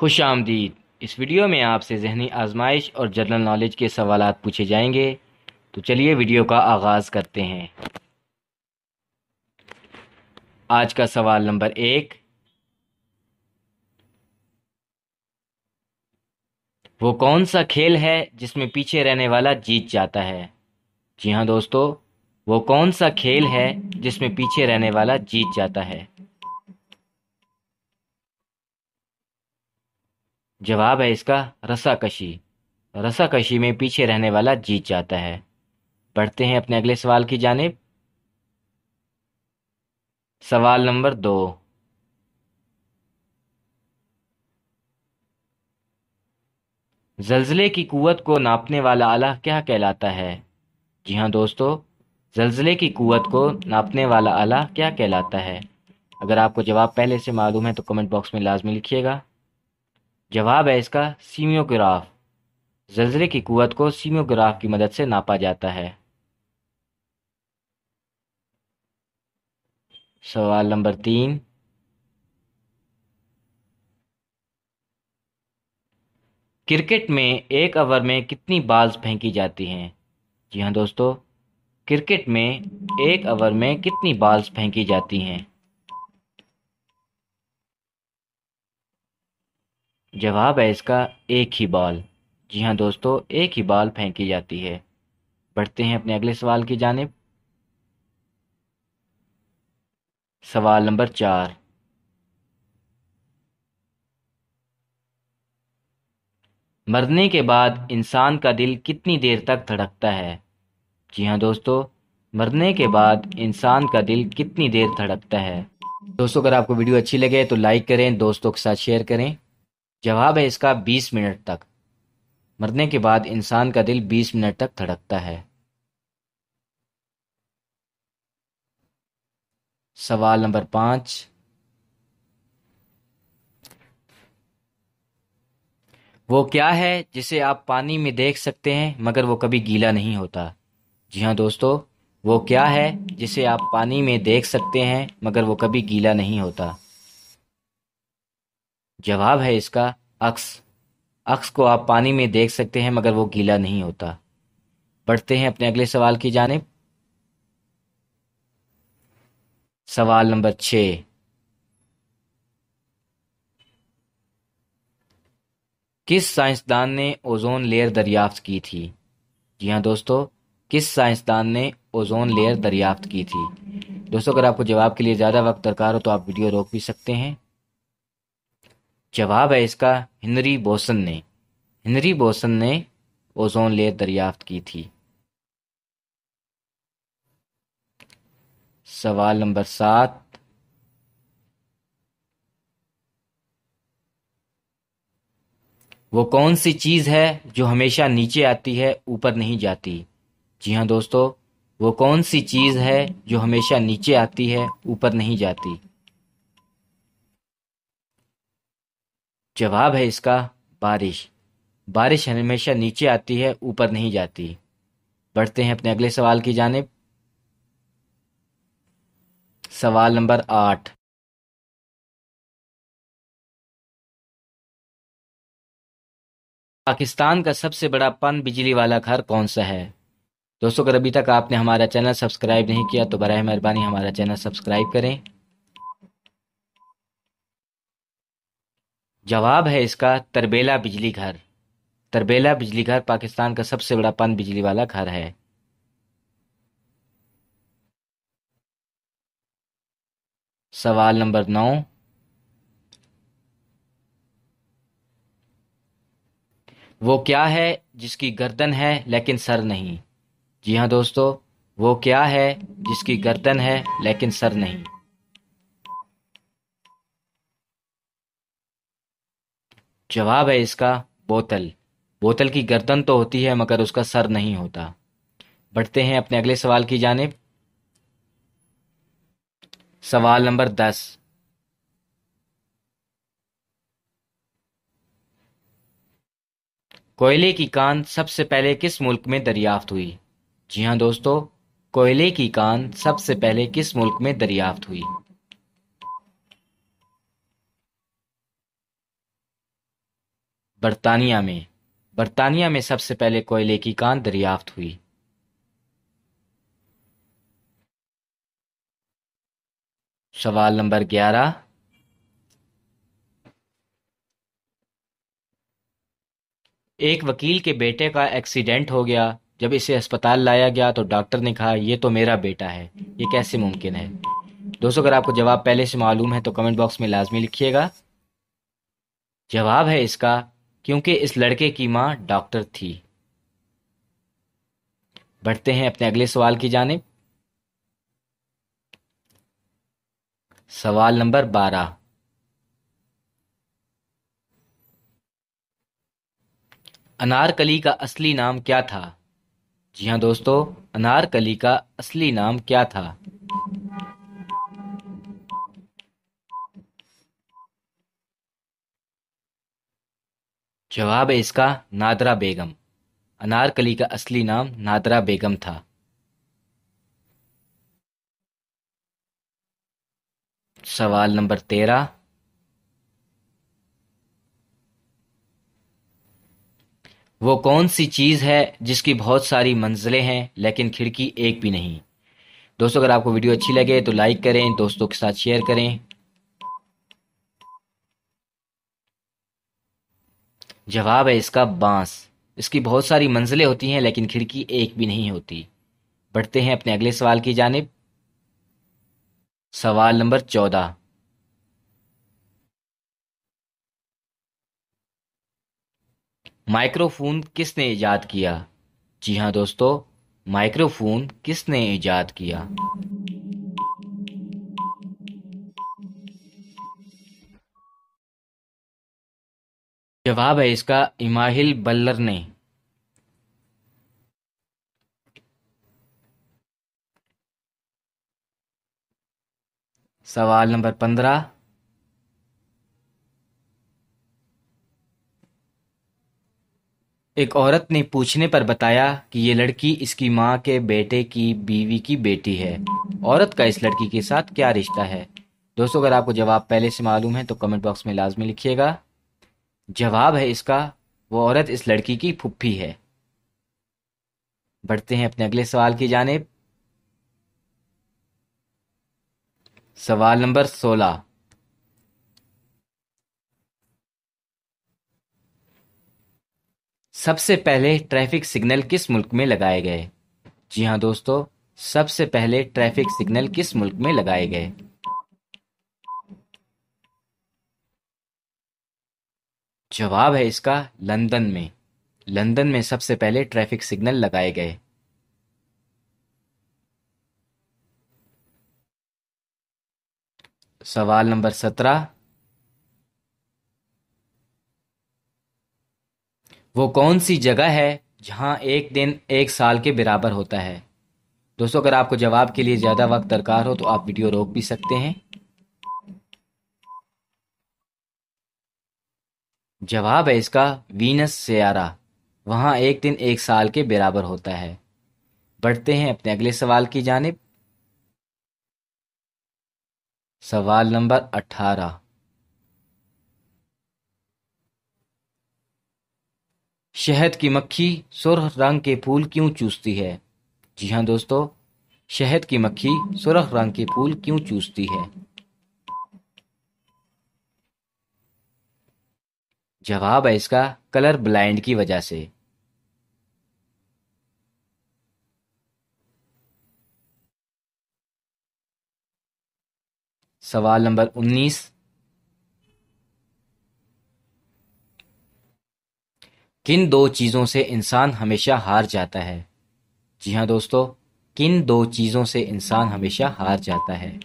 खुश आमदीद इस वीडियो में आपसे जहनी आजमाइश और जनरल नॉलेज के सवाल पूछे जाएंगे तो चलिए वीडियो का आगाज़ करते हैं आज का सवाल नंबर एक वो कौन सा खेल है जिसमें पीछे रहने वाला जीत जाता है जी हाँ दोस्तों वो कौन सा खेल है जिसमें पीछे रहने वाला जीत जाता है जवाब है इसका रसाकशी रसाकशी में पीछे रहने वाला जीत जाता है बढ़ते हैं अपने अगले सवाल की जानब सवाल नंबर दो जल्जले की कुत को नापने वाला आला क्या कहलाता है जी हाँ दोस्तों जल्जले की कुत को नापने वाला आला क्या कहलाता है अगर आपको जवाब पहले से मालूम है तो कमेंट बॉक्स में लाजमी लिखिएगा जवाब है इसका सीमियोग्राफ जल्जले की क़ुत को सीमियोग्राफ की मदद से नापा जाता है सवाल नंबर तीन क्रिकेट में एक ओवर में कितनी बॉल्स फेंकी जाती हैं जी हाँ दोस्तों क्रिकेट में एक ओवर में कितनी बॉल्स फेंकी जाती हैं जवाब है इसका एक ही बॉल जी हाँ दोस्तों एक ही बॉल फेंकी जाती है बढ़ते हैं अपने अगले सवाल की जानब सवाल नंबर चार मरने के बाद इंसान का दिल कितनी देर तक धड़कता है जी हाँ दोस्तों मरने के बाद इंसान का दिल कितनी देर धड़कता है दोस्तों अगर आपको वीडियो अच्छी लगे तो लाइक करें दोस्तों के साथ शेयर करें जवाब है इसका बीस मिनट तक मरने के बाद इंसान का दिल बीस मिनट तक धड़कता है सवाल नंबर पांच वो क्या है जिसे आप पानी में देख सकते हैं मगर वो कभी गीला नहीं होता जी हाँ दोस्तों वो क्या है जिसे आप पानी में देख सकते हैं मगर वो कभी गीला नहीं होता जवाब है इसका अक्स अक्स को आप पानी में देख सकते हैं मगर वो गीला नहीं होता बढ़ते हैं अपने अगले सवाल की जानब सवाल नंबर छ किस साइंसदान ने ओजोन लेयर दरियाफ्त की थी जी हाँ दोस्तों किस साइंसदान ने ओजोन लेयर दरियाफ्त की थी दोस्तों अगर आपको जवाब के लिए ज़्यादा वक्त दरकार हो तो आप वीडियो रोक भी सकते हैं जवाब है इसका हेनरी बोसन ने हेनरी बोसन ने ओजोन लेयर दरियाफ्त की थी सवाल नंबर सात वो कौन सी चीज़ है जो हमेशा नीचे आती है ऊपर नहीं जाती जी हाँ दोस्तों वो कौन सी चीज़ है जो हमेशा नीचे आती है ऊपर नहीं जाती जवाब है इसका बारिश बारिश हमेशा नीचे आती है ऊपर नहीं जाती बढ़ते हैं अपने अगले सवाल की जानब सवाल नंबर आठ पाकिस्तान का सबसे बड़ा पन बिजली वाला घर कौन सा है दोस्तों अगर अभी तक आपने हमारा चैनल सब्सक्राइब नहीं किया तो बर मेहरबानी हमारा चैनल सब्सक्राइब करें जवाब है इसका तरबेला बिजली घर तरबेला बिजली घर पाकिस्तान का सबसे बड़ा पन बिजली वाला घर है सवाल नंबर नौ वो क्या है जिसकी गर्दन है लेकिन सर नहीं जी हाँ दोस्तों वो क्या है जिसकी गर्दन है लेकिन सर नहीं जवाब है इसका बोतल बोतल की गर्दन तो होती है मगर उसका सर नहीं होता बढ़ते हैं अपने अगले सवाल की जानेब सवाल नंबर दस कोयले की कान सबसे पहले किस मुल्क में दरियाफ्त हुई जी हाँ दोस्तों कोयले की कान सबसे पहले किस मुल्क में दरियाफ्त हुई बरतानिया में बरतानिया में सबसे पहले कोयले की कान दरियाफ्त हुई सवाल नंबर ग्यारह एक वकील के बेटे का एक्सीडेंट हो गया जब इसे अस्पताल लाया गया तो डॉक्टर ने कहा यह तो मेरा बेटा है ये कैसे मुमकिन है दोस्तों अगर आपको जवाब पहले से मालूम है तो कमेंट बॉक्स में लाजमी लिखिएगा जवाब है इसका क्योंकि इस लड़के की मां डॉक्टर थी बढ़ते हैं अपने अगले सवाल की जाने सवाल नंबर बारह अनारकली का असली नाम क्या था जी हाँ दोस्तों अनारकली का असली नाम क्या था जवाब है इसका नादरा बेगम अनारकली का असली नाम नादरा बेगम था सवाल नंबर तेरह वो कौन सी चीज़ है जिसकी बहुत सारी मंजिलें हैं लेकिन खिड़की एक भी नहीं दोस्तों अगर आपको वीडियो अच्छी लगे तो लाइक करें दोस्तों के साथ शेयर करें जवाब है इसका बांस इसकी बहुत सारी मंजिलें होती हैं लेकिन खिड़की एक भी नहीं होती बढ़ते हैं अपने अगले सवाल की जानब सवाल नंबर चौदह माइक्रोफोन किसने ईजाद किया जी हाँ दोस्तों माइक्रोफोन किसने ईजाद किया जवाब है इसका इमाहिल बल्लर ने सवाल नंबर पंद्रह एक औरत ने पूछने पर बताया कि ये लड़की इसकी माँ के बेटे की बीवी की बेटी है औरत का इस लड़की के साथ क्या रिश्ता है दोस्तों अगर आपको जवाब पहले से मालूम है तो कमेंट बॉक्स में लाजमी लिखिएगा जवाब है इसका वो औरत इस लड़की की फुप्फी है बढ़ते हैं अपने अगले सवाल की जानेब सवाल नंबर सोलह सबसे पहले ट्रैफिक सिग्नल किस मुल्क में लगाए गए जी हाँ दोस्तों सबसे पहले ट्रैफिक सिग्नल किस मुल्क में लगाए गए जवाब है इसका लंदन में लंदन में सबसे पहले ट्रैफिक सिग्नल लगाए गए सवाल नंबर सत्रह वो कौन सी जगह है जहां एक दिन एक साल के बराबर होता है दोस्तों अगर आपको जवाब के लिए ज़्यादा वक्त दरकार हो तो आप वीडियो रोक भी सकते हैं जवाब है इसका वीनस सियारा वहाँ एक दिन एक साल के बराबर होता है बढ़ते हैं अपने अगले सवाल की जानब सवाल नंबर अठारह शहद की मक्खी सुरख रंग के फूल क्यों चूसती है जी हाँ दोस्तों शहद की मक्खी सुरख रंग के फूल क्यों चूसती है जवाब है इसका कलर ब्लाइंड की वजह से सवाल नंबर उन्नीस किन दो चीजों से इंसान हमेशा हार जाता है जी हाँ दोस्तों किन दो चीजों से इंसान हमेशा हार जाता है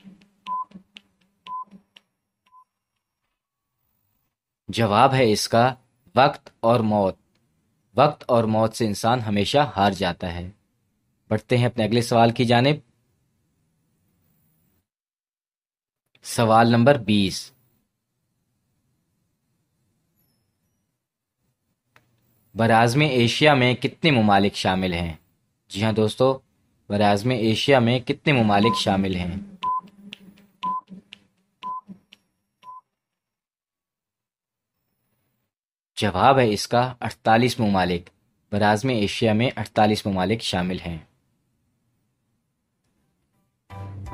जवाब है इसका वक्त और मौत वक्त और मौत से इंसान हमेशा हार जाता है बढ़ते हैं अपने अगले सवाल की जानब सवाल नंबर बीस बराज़म एशिया में कितने ममालिक शामिल हैं जी हाँ दोस्तों बराज़म एशिया में कितने ममालिक शामिल हैं जवाब है इसका अड़तालीस ममालिक बराज़म एशिया में अड़तालीस ममालिक शामिल हैं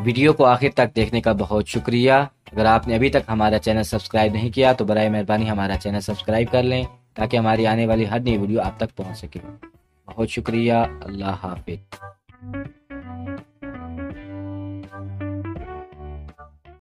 वीडियो को आखिर तक देखने का बहुत शुक्रिया अगर आपने अभी तक हमारा चैनल सब्सक्राइब नहीं किया तो बर मेहरबानी हमारा चैनल सब्सक्राइब कर लें ताकि हमारी आने वाली हर नई वीडियो आप तक पहुंच सके बहुत शुक्रिया अल्लाह हाफिज़